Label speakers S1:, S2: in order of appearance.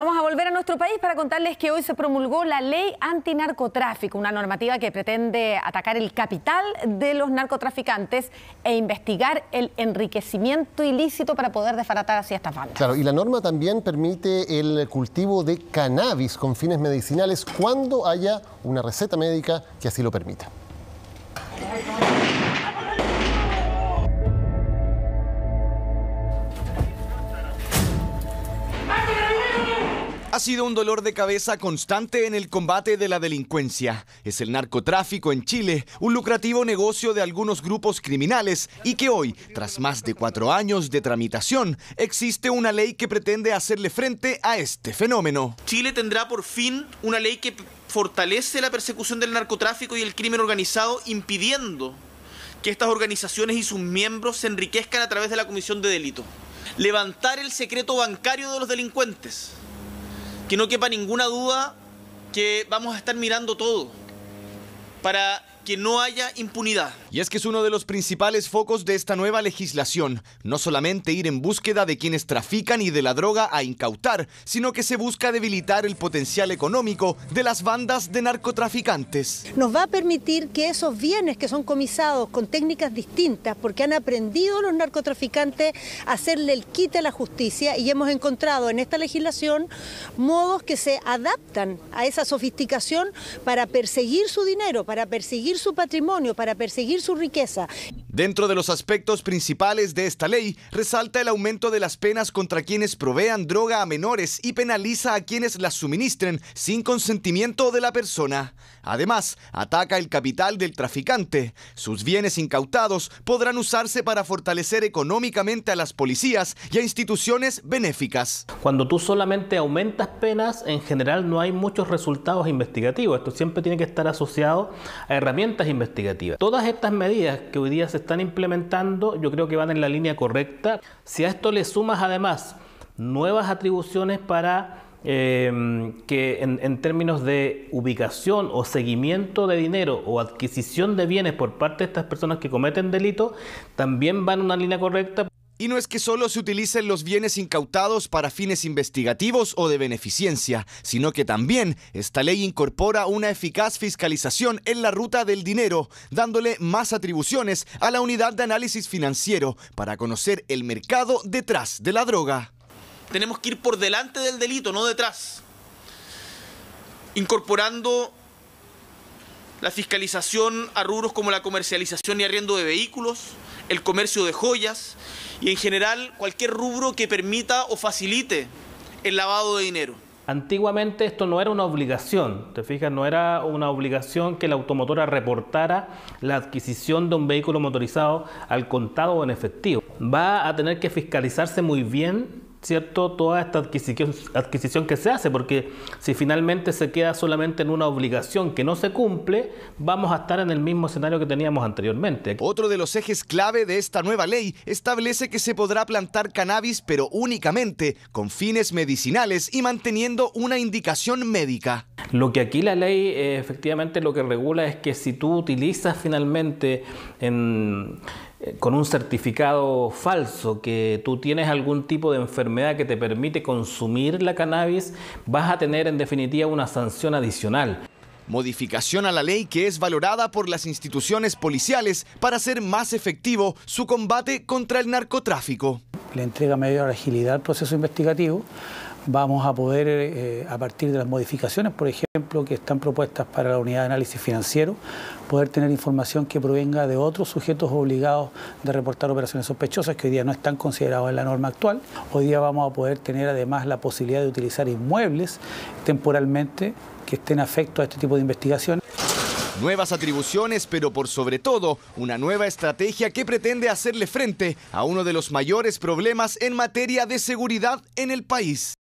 S1: Vamos a volver a nuestro país para contarles que hoy se promulgó la ley antinarcotráfico, una normativa que pretende atacar el capital de los narcotraficantes e investigar el enriquecimiento ilícito para poder desbaratar así estas bandas.
S2: Claro, y la norma también permite el cultivo de cannabis con fines medicinales cuando haya una receta médica que así lo permita.
S1: ha sido un dolor de cabeza constante en el combate de la delincuencia. Es el narcotráfico en Chile, un lucrativo negocio de algunos grupos criminales y que hoy, tras más de cuatro años de tramitación, existe una ley que pretende hacerle frente a este fenómeno.
S2: Chile tendrá por fin una ley que fortalece la persecución del narcotráfico y el crimen organizado, impidiendo que estas organizaciones y sus miembros se enriquezcan a través de la comisión de delito. Levantar el secreto bancario de los delincuentes que no quepa ninguna duda que vamos a estar mirando todo
S1: para que no haya impunidad. Y es que es uno de los principales focos de esta nueva legislación, no solamente ir en búsqueda de quienes trafican y de la droga a incautar, sino que se busca debilitar el potencial económico de las bandas de narcotraficantes.
S3: Nos va a permitir que esos bienes que son comisados con técnicas distintas, porque han aprendido los narcotraficantes a hacerle el quite a la justicia y hemos encontrado en esta legislación modos que se adaptan a esa sofisticación para perseguir su dinero, para perseguir su patrimonio, para perseguir su riqueza.
S1: Dentro de los aspectos principales de esta ley, resalta el aumento de las penas contra quienes provean droga a menores y penaliza a quienes las suministren sin consentimiento de la persona. Además, ataca el capital del traficante. Sus bienes incautados podrán usarse para fortalecer
S3: económicamente a las policías y a instituciones benéficas. Cuando tú solamente aumentas penas, en general no hay muchos resultados investigativos. Esto siempre tiene que estar asociado a herramientas investigativas. Todas estas medidas que hoy día se están implementando yo creo que van en la línea correcta. Si a esto le sumas además nuevas atribuciones para eh, que en, términos de ubicación o seguimiento de dinero o adquisición de bienes por parte de estas personas que cometen delito, también van en una línea correcta y no es que solo se utilicen los bienes incautados para fines investigativos o de
S1: beneficencia, sino que también esta ley incorpora una eficaz fiscalización en la ruta del dinero, dándole más atribuciones a la unidad de análisis financiero para conocer el mercado detrás de la droga. Tenemos que ir por delante del delito, no detrás. Incorporando la
S2: fiscalización a rubros como la comercialización y arriendo de vehículos, el comercio de joyas y en general cualquier rubro que permita o facilite el lavado de dinero.
S3: Antiguamente esto no era una obligación, te fijas, no era una obligación que la automotora reportara la adquisición de un vehículo motorizado al contado o en efectivo. Va a tener que fiscalizarse muy bien ¿cierto? toda esta adquisición, que se hace, porque si finalmente se queda solamente en una obligación que no se cumple, vamos a estar en el mismo escenario que teníamos anteriormente. Otro de los ejes clave de esta nueva ley
S1: establece que se podrá plantar cannabis, pero únicamente con fines medicinales y manteniendo
S3: una indicación médica. Lo que aquí la ley eh, efectivamente lo que regula es que si tú utilizas finalmente en eh, con un certificado falso, que tú tienes algún tipo de enfermedad que te permite consumir la cannabis, vas a tener en definitiva una sanción adicional. Modificación a la ley que es
S1: valorada por las instituciones policiales para hacer más efectivo su combate contra el narcotráfico.
S2: Le entrega medio mayor agilidad al proceso investigativo, vamos a poder, eh, a partir de las modificaciones, por ejemplo, que están propuestas para la unidad de análisis financiero, poder tener información que provenga de otros sujetos obligados de reportar operaciones sospechosas que hoy día no están considerados en la norma actual. Hoy día vamos a poder tener además la posibilidad de utilizar inmuebles temporalmente que estén afectos a este tipo de investigaciones.
S1: Nuevas atribuciones, pero por sobre todo, una nueva estrategia que pretende hacerle frente a uno de los mayores problemas en materia de seguridad en el país.